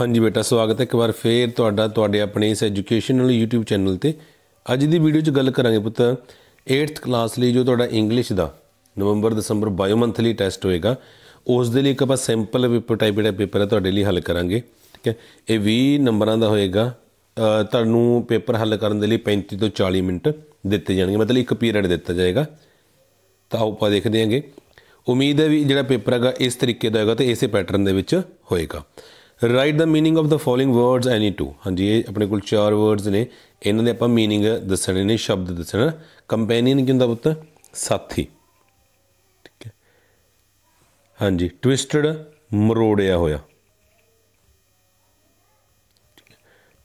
ਹਾਂਜੀ ਬੇਟਾ ਸਵਾਗਤ ਹੈ ਇੱਕ ਵਾਰ ਫੇਰ ਤੁਹਾਡਾ ਤੁਹਾਡੇ ਆਪਣੇ ਇਸ ਐਜੂਕੇਸ਼ਨਲ YouTube ਚੈਨਲ ਤੇ ਅੱਜ ਦੀ ਵੀਡੀਓ 'ਚ ਗੱਲ ਕਰਾਂਗੇ ਪੁੱਤ 8th ਕਲਾਸ ਲਈ ਜੋ ਤੁਹਾਡਾ ਇੰਗਲਿਸ਼ ਦਾ ਨਵੰਬਰ ਦਸੰਬਰ ਬਾਇਓ ਮੰਥਲੀ ਟੈਸਟ ਹੋਏਗਾ ਉਸ ਦੇ ਲਈ ਇੱਕ ਆਪਾਂ ਸਿੰਪਲ ਪੇਪਰ ਟਾਈਪ ਦਾ ਪੇਪਰ ਹੈ ਤੁਹਾਡੇ ਲਈ ਹੱਲ ਕਰਾਂਗੇ ਠੀਕ ਹੈ ਇਹ 20 ਨੰਬਰਾਂ ਦਾ ਹੋਏਗਾ ਤੁਹਾਨੂੰ ਪੇਪਰ ਹੱਲ ਕਰਨ ਦੇ ਲਈ 35 ਤੋਂ 40 ਮਿੰਟ ਦਿੱਤੇ ਜਾਣਗੇ ਮਤਲਬ ਇੱਕ ਪੀਰੀਅਡ ਦਿੱਤਾ ਜਾਏਗਾ ਤਾਂ ਆਪਾਂ ਦੇਖਦੇ ਹਾਂਗੇ ਉਮੀਦ ਹੈ ਵੀ ਜਿਹੜਾ ਪੇਪਰ ਹੈਗਾ ਇਸ ਤਰੀਕੇ ਦਾ ਹੋਏਗਾ ਤੇ ਇਸੇ ਪੈਟਰਨ ਦੇ ਵਿੱਚ ਹੋਏਗਾ write the meaning of the following words any two ਹਾਂਜੀ ਇਹ ਆਪਣੇ ਕੋਲ ਚਾਰ ਵਰਡਸ ਨੇ ਇਹਨਾਂ ਦੇ ਆਪਾਂ मीनिंग ਦੱਸਣੇ ਨੇ ਸ਼ਬਦ ਦੱਸਣਾ ਕੰਪੈਨੀਅਨ ਕੀ ਹੁੰਦਾ ਪੁੱਤ ਸਾਥੀ ਠੀਕ ਹੈ ਹਾਂਜੀ ਟਵਿਸਟਡ ਮਰੋੜਿਆ ਹੋਇਆ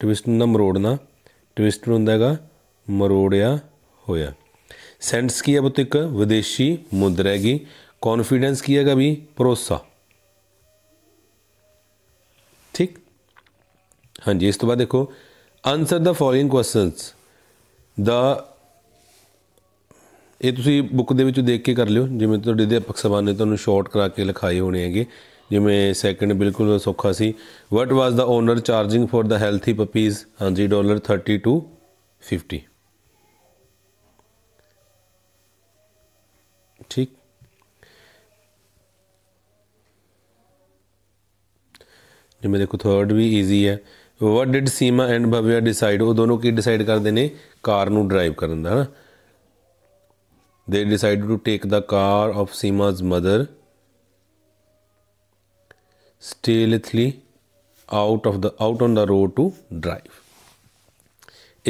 ਟਵਿਸਟ ਨਾ ਮਰੋੜਨਾ ਟਵਿਸਟ ਹੁੰਦਾ ਹੈਗਾ ਮਰੋੜਿਆ ਹੋਇਆ ਸੈਂਸ ਕੀ ਹੈ ਬੁੱਤ ਇੱਕ ਵਿਦੇਸ਼ੀ ਮੁਦਰਾ ਹੈਗੀ ਕੌਨਫੀਡੈਂਸ ਕੀ ਹੈਗਾ ਵੀ ਭਰੋਸਾ ਹਾਂਜੀ ਇਸ ਤੋਂ ਬਾਅਦ ਦੇਖੋ ਆਨਸਰ ਦਾ ਫੋਲੋਇੰਗ ਕੁਐਸਚਨਸ ਦਾ ਇਹ ਤੁਸੀਂ ਬੁੱਕ ਦੇ ਵਿੱਚੋਂ ਦੇਖ ਕੇ ਕਰ ਲਿਓ ਜਿਵੇਂ ਤੁਹਾਡੇ ਦੇ ਸਭਾ ਨੇ ਤੁਹਾਨੂੰ ਸ਼ਾਰਟ ਕਰਾ ਕੇ ਲਿਖਾਏ ਹੋਣੇ ਹੈਗੇ ਜਿਵੇਂ ਸੈਕੰਡ ਬਿਲਕੁਲ ਸੌਖਾ ਸੀ what was the owner charging for the healthy puppies ਹਾਂਜੀ ਡਾਲਰ 30 ਟੂ 50 ਠੀਕ ਜਿਵੇਂ ਦੇਖੋ ਥਰਡ ਵੀ ਈਜ਼ੀ ਹੈ what did Seema and Bhavya decide ਉਹ ਦੋਨੋਂ ਕੀ ਡਿਸਾਈਡ ਕਰਦੇ ਨੇ ਕਾਰ ਨੂੰ ਡਰਾਈਵ ਕਰਨ ਦਾ ਹਨਾ they decided to take the car of Seema's mother stealthily out of the out on the road to drive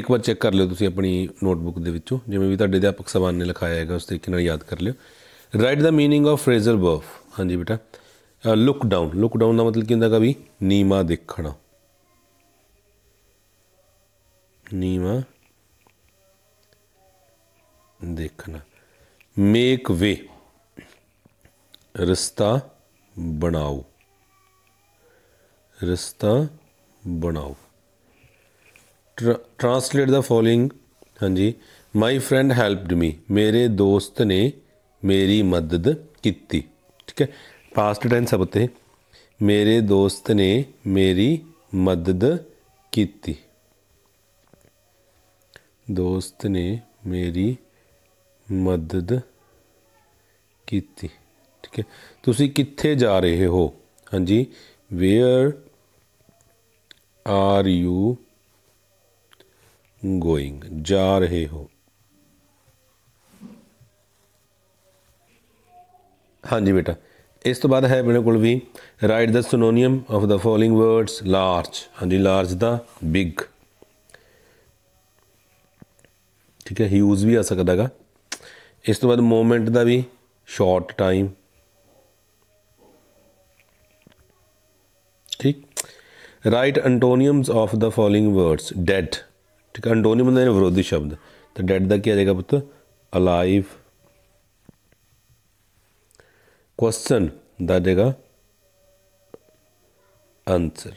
ਇੱਕ ਵਾਰ ਚੈੱਕ ਕਰ ਲਿਓ ਤੁਸੀਂ ਆਪਣੀ ਨੋਟਬੁੱਕ ਦੇ ਵਿੱਚੋਂ ਜਿਵੇਂ ਵੀ ਤੁਹਾਡੇ ਅਧਿਆਪਕ ਸਵਾਨ ਨੇ ਲਿਖਾਇਆ ਹੈਗਾ ਉਸ ਤਰੀਕੇ ਨਾਲ ਯਾਦ ਕਰ ਲਿਓ write the meaning of phrasal verb ਹਾਂਜੀ ਬੇਟਾ ਲੁੱਕ ਡਾਊਨ ਲੁੱਕ ਡਾਊਨ ਦਾ ਮਤਲਬ ਕੀ ਹੁੰਦਾ ਹੈਗਾ ਵੀ ਨੀਮਾ ਦੇਖਣਾ ਨੀਵਾ ਦੇਖਣਾ ਮੇਕ ਵੇ ਰਸਤਾ ਬਣਾਓ ਰਸਤਾ ਬਣਾਓ ਟ੍ਰਾਂਸਲੇਟ ਦਾ ਫੋਲੋਇੰਗ ਹਾਂਜੀ ਮਾਈ ਫਰੈਂਡ ਹੈਲਪਡ ਮੀ ਮੇਰੇ ਦੋਸਤ ਨੇ ਮੇਰੀ ਮਦਦ ਕੀਤੀ ਠੀਕ ਹੈ ਪਾਸਟ ਟੈਂਸ ਹੈ ਮੇਰੇ ਦੋਸਤ ਨੇ ਮੇਰੀ ਮਦਦ ਕੀਤੀ ਦੋਸਤ ਨੇ ਮੇਰੀ ਮਦਦ ਕੀਤੀ ਠੀਕ ਹੈ ਤੁਸੀਂ ਕਿੱਥੇ ਜਾ ਰਹੇ ਹੋ ਹਾਂਜੀ ਵੇਅਰ ਆਰ ਯੂ ਗੋਇੰਗ ਜਾ ਰਹੇ ਹੋ ਹਾਂਜੀ ਬੇਟਾ ਇਸ ਤੋਂ ਬਾਅਦ ਹੈ ਮੇਰੇ ਕੋਲ ਵੀ write the synonym of the following words large ਹਾਂਜੀ ਲਾਰਜ ਦਾ ਬਿਗ ਠੀਕ ਹੈ ਹਿਊਜ ਵੀ ਆ ਸਕਦਾਗਾ ਇਸ ਤੋਂ ਬਾਅਦ ਮੂਵਮੈਂਟ ਦਾ ਵੀ ਸ਼ਾਰਟ ਟਾਈਮ ਠੀਕ write antonyms of the following words dead ਠੀਕ ਹੈ ਐਂਟੋਨੀਅਮ ਦਾ ਵਿਰੋਧੀ ਸ਼ਬਦ ਤਾਂ ਡੈਡ ਦਾ ਕੀ ਆ ਜਾਏਗਾ ਪੁੱਤ ਅਲਾਈਵ ਕੁਐਸਚਨ ਦਾ ਜਗਾ ਆਨਸਰ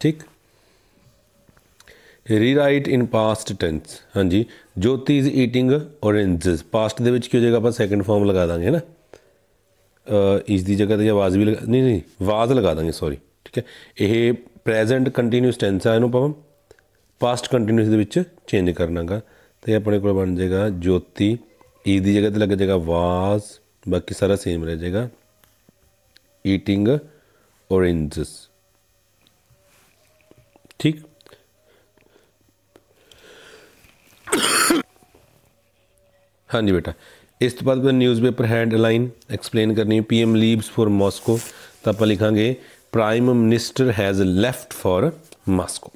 ਠੀਕ ਰੀਰਾਈਟ ਇਨ ਪਾਸਟ ਟੈਂਸ ਹਾਂਜੀ Jyoti is eating oranges past ਦੇ ਵਿੱਚ ਕੀ ਹੋ ਜਾਏਗਾ ਆਪਾਂ ਸੈਕੰਡ ਫਾਰਮ ਲਗਾ ਦਾਂਗੇ ਹੈ ਨਾ ਇਸ ਦੀ ਜਗ੍ਹਾ ਤੇ ਆਵਾਜ਼ ਵੀ ਨਹੀਂ ਨਹੀਂ ਆਵਾਜ਼ ਲਗਾ ਦਾਂਗੇ ਸੌਰੀ ਠੀਕ ਹੈ ਇਹ ਪ੍ਰੈਜ਼ੈਂਟ ਕੰਟੀਨਿਊਸ ਟੈਂਸ ਆ ਇਹਨੂੰ ਆਪਾਂ ਪਾਸਟ ਕੰਟੀਨਿਊਸ ਦੇ ਵਿੱਚ ਚੇਂਜ ਕਰਨਾਗਾ ਤੇ ਆਪਣੇ ਕੋਲ ਬਣ ਜਾਏਗਾ ਜੋਤੀ ਇਸ e ਦੀ ਜਗ੍ਹਾ ਤੇ ਲੱਗ ਜਾਏਗਾ ਆਵਾਜ਼ ਬਾਕੀ ਸਾਰਾ ਸੇਮ ਰਹਿ ਜਾਏਗਾ ਈਟਿੰਗ ਔਰੇਂਜਸ ਠੀਕ ਹਾਂਜੀ ਬੇਟਾ ਇਸ ਤੋਂ ਬਾਅਦ ਮੈਂ ਨਿਊਜ਼ਪੇਪਰ ਹੈਡਲਾਈਨ ਐਕਸਪਲੇਨ ਕਰਨੀ ਹੈ ਪੀਐਮ ਲੀਵਸ ਫॉर ਮਾਸਕੋ ਤਾਂ ਆਪਾਂ ਲਿਖਾਂਗੇ prime minister has left for Moscow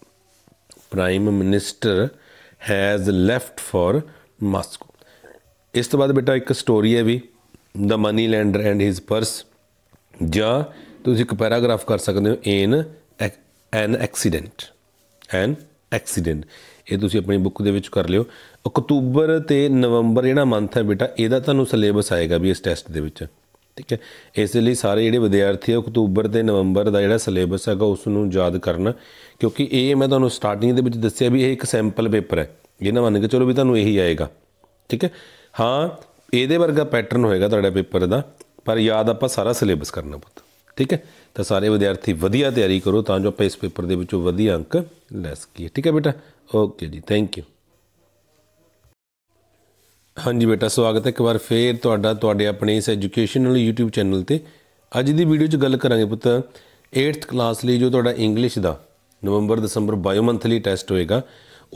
prime minister has left for Moscow ਇਸ ਤੋਂ ਬਾਅਦ ਬੇਟਾ ਇੱਕ ਸਟੋਰੀ ਹੈ ਵੀ the money lender and his purse ਜਾਂ ਤੁਸੀਂ ਇੱਕ ਪੈਰਾਗ੍ਰਾਫ ਕਰ ਸਕਦੇ ਹੋ ਇਨ ਐਨ ਐਕਸੀਡੈਂਟ ਐਨ ਐਕਸੀਡੈਂਟ ਇਹ ਤੁਸੀਂ ਆਪਣੀ ਬੁੱਕ ਦੇ ਵਿੱਚ ਕਰ ਲਿਓ ਅਕਤੂਬਰ ਤੇ ਨਵੰਬਰ ਜਿਹੜਾ ਮੰਥ ਹੈ ਬੇਟਾ ਇਹਦਾ ਤੁਹਾਨੂੰ ਸਿਲੇਬਸ ਆਏਗਾ ਵੀ ਇਸ ਟੈਸਟ ਦੇ ਵਿੱਚ ਠੀਕ ਹੈ ਇਸ ਲਈ ਸਾਰੇ ਜਿਹੜੇ ਵਿਦਿਆਰਥੀ ਅਕਤੂਬਰ ਤੇ ਨਵੰਬਰ ਦਾ ਜਿਹੜਾ ਸਿਲੇਬਸ ਹੈਗਾ ਉਸ ਨੂੰ ਯਾਦ ਕਰਨਾ ਕਿਉਂਕਿ ਇਹ ਮੈਂ ਤੁਹਾਨੂੰ ਸਟਾਰਟਿੰਗ ਦੇ ਵਿੱਚ ਦੱਸਿਆ ਵੀ ਇਹ ਇੱਕ ਸੈਂਪਲ ਪੇਪਰ ਹੈ ਜਿਹਨਾਂ ਮੰਨ ਕੇ ਚਲੋ ਵੀ ਤੁਹਾਨੂੰ ਇਹੀ ਆਏਗਾ ਠੀਕ ਹੈ ਹਾਂ ਇਹਦੇ ਵਰਗਾ ਪੈਟਰਨ ਹੋਏਗਾ ਤੁਹਾਡਾ ਪੇਪਰ ਦਾ ਪਰ ਯਾਦ ਆਪਾਂ ਸਾਰਾ ਸਿਲੇਬਸ ਕਰਨਾ ਪੁੱਤ ਠੀਕ ਹੈ ਤਾਂ ਸਾਰੇ ਵਿਦਿਆਰਥੀ ਵਧੀਆ ਤਿਆਰੀ ਕਰੋ ਤਾਂ ਜੋ ਆਪਾਂ ਇਸ ਪੇਪਰ ਦੇ ਵਿੱਚੋਂ ਵਧੀਆ ਅੰਕ ਲੈ ਸਕੀਏ ਠੀਕ ਹੈ ਬੇਟਾ ਓਕੇ ਜੀ ਥੈਂਕ ਯੂ ਹਾਂਜੀ ਬੇਟਾ ਸਵਾਗਤ ਹੈ ਇੱਕ ਵਾਰ ਫੇਰ ਤੁਹਾਡਾ ਤੁਹਾਡੇ ਆਪਣੇ ਇਸ ਐਜੂਕੇਸ਼ਨਲ YouTube ਚੈਨਲ ਤੇ ਅੱਜ ਦੀ ਵੀਡੀਓ 'ਚ ਗੱਲ ਕਰਾਂਗੇ ਪੁੱਤ 8th ਕਲਾਸ ਲਈ ਜੋ ਤੁਹਾਡਾ ਇੰਗਲਿਸ਼ ਦਾ ਨਵੰਬਰ ਦਸੰਬਰ ਬਾਇਓ ਮੰਥਲੀ ਟੈਸਟ ਹੋਏਗਾ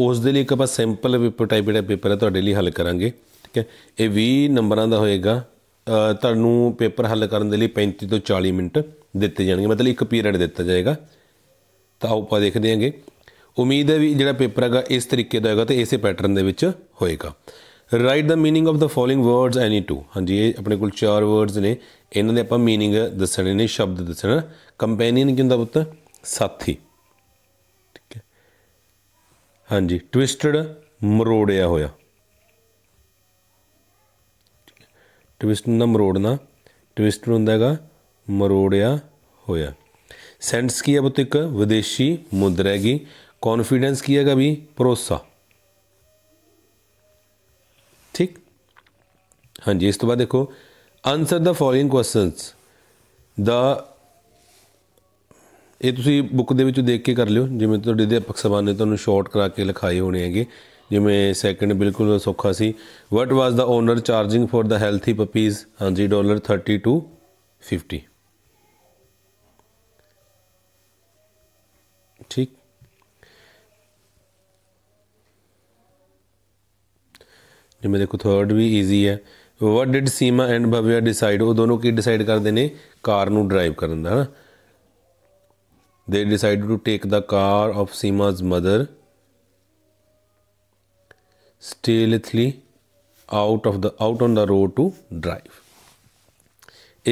ਉਸ ਦੇ ਲਈ ਇੱਕ ਆਪਾਂ ਸਿੰਪਲ ਪੇਪਰ ਟਾਈਪ ਜਿਹੜਾ ਪੇਪਰ ਹੈ ਤੁਹਾਡੇ ਲਈ ਹੱਲ ਕਰਾਂਗੇ ਠੀਕ ਹੈ ਇਹ 20 ਨੰਬਰਾਂ ਦਾ ਹੋਏਗਾ ਤੁਹਾਨੂੰ ਪੇਪਰ ਹੱਲ ਕਰਨ ਦੇ ਲਈ 35 ਤੋਂ 40 ਮਿੰਟ ਦਿੱਤੇ ਜਾਣਗੇ ਮਤਲਬ ਇੱਕ ਪੀਰੀਅਡ ਦਿੱਤਾ ਜਾਏਗਾ ਤਾਂ ਆਪਾਂ ਦੇਖਦੇ ਹਾਂਗੇ ਉਮੀਦ ਹੈ ਵੀ ਜਿਹੜਾ ਪੇਪਰ ਹੈਗਾ ਇਸ ਤਰੀਕੇ ਦਾ ਹੋਏਗਾ ਤੇ ਇਸੇ ਪੈਟਰਨ ਦੇ ਵਿੱਚ ਹੋਏਗਾ write the meaning of the following words any two ਹਾਂਜੀ ਇਹ ਆਪਣੇ ਕੋਲ ਚਾਰ ਵਰਡਸ ਨੇ ਇਹਨਾਂ ਦੇ ਆਪਾਂ ਮੀਨਿੰਗ ਦੱਸਣੇ ਨੇ ਸ਼ਬਦ ਦੱਸਣਾ ਕੰਪੈਨੀਅਨ ਕੀ ਹੁੰਦਾ ਪੁੱਤ ਸਾਥੀ ਠੀਕ ਹੈ ਹਾਂਜੀ ਟਵਿਸਟਡ ਮਰੋੜਿਆ ਹੋਇਆ ਟਵਿਸਟ ਨੂੰ ਨਾ ਮਰੋੜਨਾ ਟਵਿਸਟ ਹੁੰਦਾ ਹੈਗਾ ਮਰੋੜਿਆ ਹੋਇਆ ਸੈਂਸ ਕੀ ਹੈ ਬਤ ਇੱਕ ਵਿਦੇਸ਼ੀ ਮੁਦਰਾ ਹੈਗੀ ਕੌਨਫੀਡੈਂਸ ਕੀ ਹੈਗਾ ਵੀ ਭਰੋਸਾ ਠੀਕ ਹਾਂਜੀ ਇਸ ਤੋਂ ਬਾਅਦ ਦੇਖੋ ਆਨਸਰ ਦਾ ਫੋਲੋਇੰਗ ਕੁਐਸਚਨਸ ਦਾ ਇਹ ਤੁਸੀਂ ਬੁੱਕ ਦੇ ਵਿੱਚੋਂ ਦੇਖ ਕੇ ਕਰ ਲਿਓ ਜਿਵੇਂ ਤੁਹਾਡੇ ਦੇ ਅਪਕ ਨੇ ਤੁਹਾਨੂੰ ਸ਼ਾਰਟ ਕਰਾ ਕੇ ਲਿਖਾਏ ਹੋਣੇ ਹੈਗੇ ਜਿਵੇਂ ਸੈਕਿੰਡ ਬਿਲਕੁਲ ਸੌਖਾ ਸੀ what was the owner charging for the healthy puppies ਹਾਂਜੀ ਡਾਲਰ 30 ਟੂ 50 ਠੀਕ ਜਿਵੇਂ ਦੇਖੋ ਥਰਡ ਵੀ ਈਜ਼ੀ ਹੈ what did Seema and Bhavya decide ਉਹ ਦੋਨੋਂ ਕੀ ਡਿਸਾਈਡ ਕਰਦੇ ਨੇ ਕਾਰ ਨੂੰ ਡਰਾਈਵ ਕਰਨ ਦਾ ਹਨਾ they decided to take the car of Seema's mother stay out of the out on the road to drive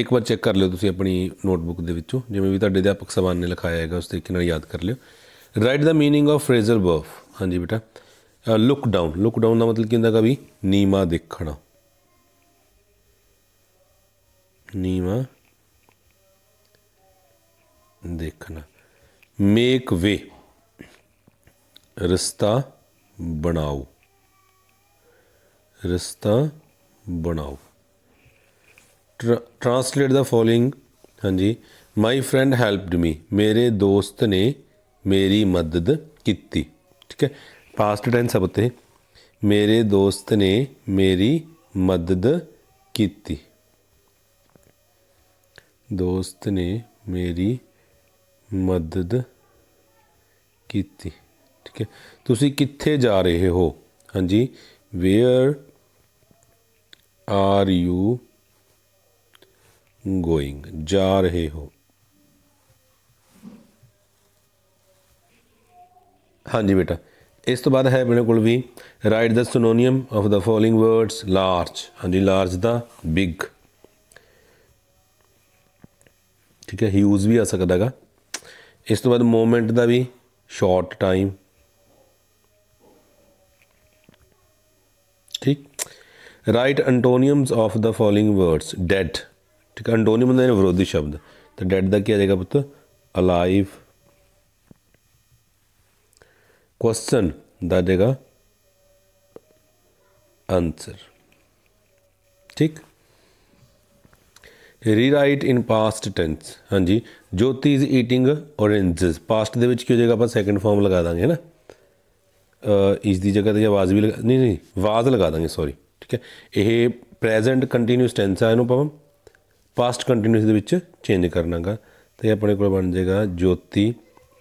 ਇੱਕ ਵਾਰ ਚੈੱਕ ਕਰ ਲਿਓ ਤੁਸੀਂ ਆਪਣੀ ਨੋਟਬੁੱਕ ਦੇ ਵਿੱਚੋਂ ਜਿਵੇਂ ਵੀ ਤੁਹਾਡੇ ਅਧਿਆਪਕ ਸਬਾਨ ਨੇ ਲਿਖਾਇਆ ਹੈਗਾ ਉਸ ਤਰੀਕੇ ਨਾਲ ਯਾਦ ਕਰ ਲਿਓ write the meaning of phrasal verb ਹਾਂਜੀ ਬੇਟਾ ਲੁੱਕ ਡਾਊਨ ਲੁੱਕ ਡਾਊਨ ਦਾ ਮਤਲਬ ਕੀ ਹੁੰਦਾ ਕਵੀ ਨੀਮਾ ਦੇਖਣਾ ਨੀਮਾ ਦੇਖਣਾ ਮੇਕ ਵੇ ਰਸਤਾ ਬਣਾਓ ਰਸਤਾ ਬਣਾਓ ਟ੍ਰਾਂਸਲੇਟ ਦਾ ਫੋਲੋਇੰਗ ਹਾਂਜੀ ਮਾਈ ਫਰੈਂਡ ਹੈਲਪਡ ਮੀ ਮੇਰੇ ਦੋਸਤ ਨੇ ਮੇਰੀ ਮਦਦ ਕੀਤੀ ਠੀਕ ਹੈ ਪਾਸਟ ਟੈਂਸ ਹੈ ਬੱਤੇ ਮੇਰੇ ਦੋਸਤ ਨੇ ਮੇਰੀ ਮਦਦ ਕੀਤੀ ਦੋਸਤ ਨੇ ਮੇਰੀ ਮਦਦ ਕੀਤੀ ਠੀਕ ਹੈ ਤੁਸੀਂ ਕਿੱਥੇ ਜਾ ਰਹੇ ਹੋ ਹਾਂਜੀ ਵੇਅਰ ਆਰ ਯੂ ਗੋਇੰਗ ਜਾ ਰਹੇ ਹੋ ਹਾਂਜੀ ਬੇਟਾ ਇਸ ਤੋਂ ਬਾਅਦ ਹੈ ਮੇਰੇ ਕੋਲ ਵੀ write the synonym of the following words large ਹਾਂਜੀ ਲਾਰਜ ਦਾ ਬਿਗ ਠੀਕ ਹੈ ਹਿਊਜ ਵੀ ਆ ਸਕਦਾ ਹੈਗਾ ਇਸ ਤੋਂ ਬਾਅਦ ਮੂਮੈਂਟ ਦਾ ਵੀ ਸ਼ਾਰਟ ਟਾਈਮ ਠੀਕ write antonyms of the following words dead ਠੀਕ ਹੈ ਐਂਟੋਨੀਮ ਦਾ ਇਹ ਵਿਰੋਧੀ ਸ਼ਬਦ ਤਾਂ ਡੈਡ ਦਾ ਕੀ ਆ ਜਾਏਗਾ ਪੁੱਤ ਅਲਾਈਵ ਕੁਐਸਚਨ ਦਾ ਜਾਏਗਾ ਆਨਸਰ ਠੀਕ ਰੀਰਾਈਟ ਇਨ ਪਾਸਟ ਟੈਂਸ ਹਾਂਜੀ Jyoti is eating oranges past ਦੇ ਵਿੱਚ ਕੀ ਹੋ ਜਾਏਗਾ ਆਪਾਂ ਸੈਕੰਡ ਫਾਰਮ ਲਗਾ ਦਾਂਗੇ ਹੈ ਨਾ ਇਸ ਦੀ ਜਗ੍ਹਾ ਤੇ ਆਵਾਜ਼ ਵੀ ਨਹੀਂ ਨਹੀਂ ਆਵਾਜ਼ ਲਗਾ ਦਾਂਗੇ ਸੌਰੀ ਠੀਕ ਹੈ ਇਹ ਪ੍ਰੈਜ਼ੈਂਟ ਕੰਟੀਨਿਊਸ ਟੈਂਸ ਆ ਇਹਨੂੰ ਪਵਨ ਪਾਸਟ ਕੰਟੀਨਿਊਸ ਦੇ ਵਿੱਚ ਚੇਂਜ ਕਰਨਾਗਾ ਤੇ ਆਪਣੇ ਕੋਲ ਬਣ ਜਾਏਗਾ ਜੋਤੀ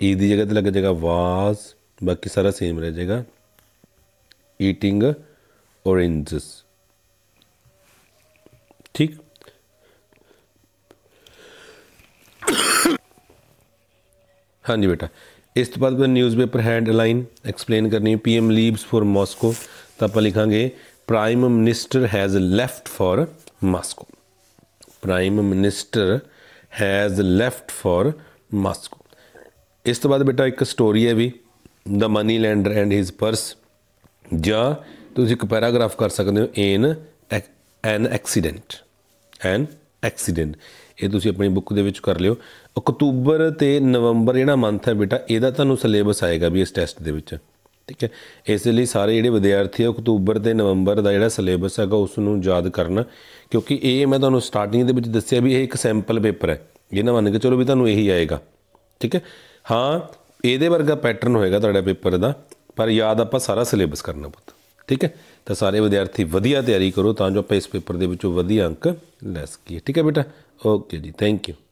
ਈ e ਦੀ ਜਗ੍ਹਾ ਤੇ ਲੱਗ ਜਾਏਗਾ ਵਾਸ ਬਾਕੀ ਸਾਰਾ ਸੇਮ ਰਹਿ ਜਾਏਗਾ ਈਟਿੰਗ oranges ਠੀਕ ਹਾਂਜੀ ਬੇਟਾ ਇਸ ਤੋਂ ਬਾਅਦ ਨਿਊਜ਼ਪੇਪਰ ਹੈਡਲਾਈਨ ਐਕਸਪਲੇਨ ਕਰਨੀ ਹੈ ਪੀਐਮ ਲੀਵਸ ਫॉर ਮਾਸਕੋ ਤਾਂ ਆਪਾਂ ਲਿਖਾਂਗੇ prime minister has left for Moscow prime minister has left for Moscow ਇਸ ਤੋਂ ਬਾਅਦ ਬੇਟਾ ਇੱਕ ਸਟੋਰੀ ਹੈ ਵੀ the money lender and his purse ਜਾਂ ਤੁਸੀਂ ਇੱਕ ਪੈਰਾਗ੍ਰਾਫ ਕਰ ਸਕਦੇ ਹੋ ਇਨ ਐਨ ਐਕਸੀਡੈਂਟ ਐਨ ਐਕਸੀਡੈਂਟ ਇਹ ਤੁਸੀਂ ਆਪਣੀ ਬੁੱਕ ਦੇ ਵਿੱਚ ਕਰ ਲਿਓ ਅਕਤੂਬਰ ਤੇ ਨਵੰਬਰ ਜਿਹੜਾ ਮੰਥ ਹੈ ਬੇਟਾ ਇਹਦਾ ਤੁਹਾਨੂੰ ਸਿਲੇਬਸ ਆਏਗਾ ਵੀ ਇਸ ਟੈਸਟ ਦੇ ਵਿੱਚ ਠੀਕ ਹੈ ਇਸ ਲਈ ਸਾਰੇ ਜਿਹੜੇ ਵਿਦਿਆਰਥੀ ਆ ਅਕਤੂਬਰ ਤੇ ਨਵੰਬਰ ਦਾ ਜਿਹੜਾ ਸਿਲੇਬਸ ਹੈਗਾ ਉਸ ਨੂੰ ਯਾਦ ਕਰਨਾ ਕਿਉਂਕਿ ਇਹ ਮੈਂ ਤੁਹਾਨੂੰ ਸਟਾਰਟਿੰਗ ਦੇ ਵਿੱਚ ਦੱਸਿਆ ਵੀ ਇਹ ਇੱਕ ਸੈਂਪਲ ਪੇਪਰ ਹੈ ਜਿਹਨਾਂ ਮੰਨ ਕੇ ਚਲੋ ਵੀ ਤੁਹਾਨੂੰ ਇਹੀ ਆਏਗਾ ਠੀਕ ਹੈ ਹਾਂ ਇਹਦੇ ਵਰਗਾ ਪੈਟਰਨ ਹੋਏਗਾ ਤੁਹਾਡਾ ਪੇਪਰ ਦਾ ਪਰ ਯਾਦ ਆਪਾਂ ਸਾਰਾ ਸਿਲੇਬਸ ਕਰਨਾ ਪੁੱਤ ਠੀਕ ਹੈ ਤਾਂ ਸਾਰੇ ਵਿਦਿਆਰਥੀ ਵਧੀਆ ਤਿਆਰੀ ਕਰੋ ਤਾਂ ਜੋ ਆਪਾਂ ਇਸ ਪੇਪਰ ਦੇ ਵਿੱਚੋਂ ਵਧੀਆ ਅੰਕ ਲੈ ਸਕੀਏ ਠੀਕ ਹੈ ਬੇਟਾ ਓਕੇ ਜੀ ਥੈਂਕ ਯੂ